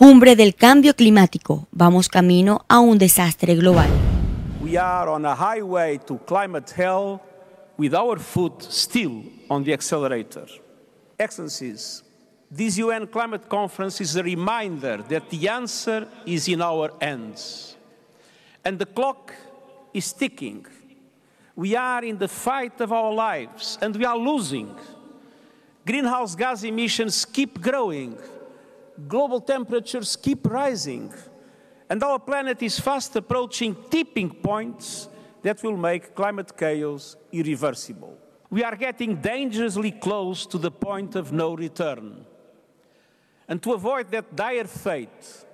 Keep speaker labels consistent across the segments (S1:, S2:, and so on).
S1: Cumbre del cambio climático. Vamos camino a un desastre global.
S2: We are on a highway to climate hell with our foot still on the accelerator. Excellencies, this UN climate conference is a reminder that the answer is in our hands. And the clock is ticking. We are in the fight of our lives and we are losing. Greenhouse gas emissions keep growing. global temperatures keep rising, and our planet is fast approaching tipping points that will make climate chaos irreversible. We are getting dangerously close to the point of no return. And to avoid that dire fate,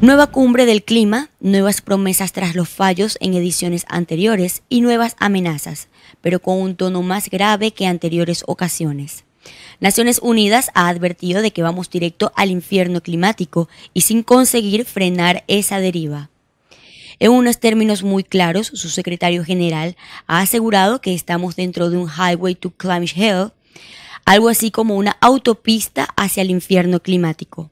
S1: Nueva cumbre del clima, nuevas promesas tras los fallos en ediciones anteriores y nuevas amenazas, pero con un tono más grave que anteriores ocasiones. Naciones Unidas ha advertido de que vamos directo al infierno climático y sin conseguir frenar esa deriva. En unos términos muy claros, su secretario general ha asegurado que estamos dentro de un highway to climate hell, algo así como una autopista hacia el infierno climático.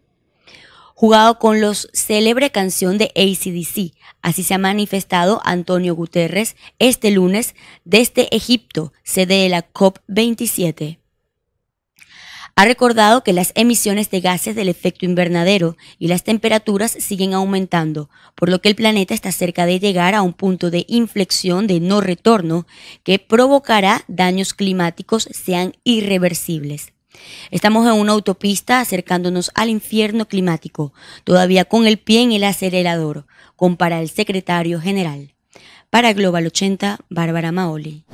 S1: Jugado con los célebre canción de ACDC, así se ha manifestado Antonio Guterres este lunes desde Egipto, sede de la COP27. Ha recordado que las emisiones de gases del efecto invernadero y las temperaturas siguen aumentando, por lo que el planeta está cerca de llegar a un punto de inflexión de no retorno que provocará daños climáticos sean irreversibles. Estamos en una autopista acercándonos al infierno climático, todavía con el pie en el acelerador, compara el secretario general. Para Global 80, Bárbara Maoli.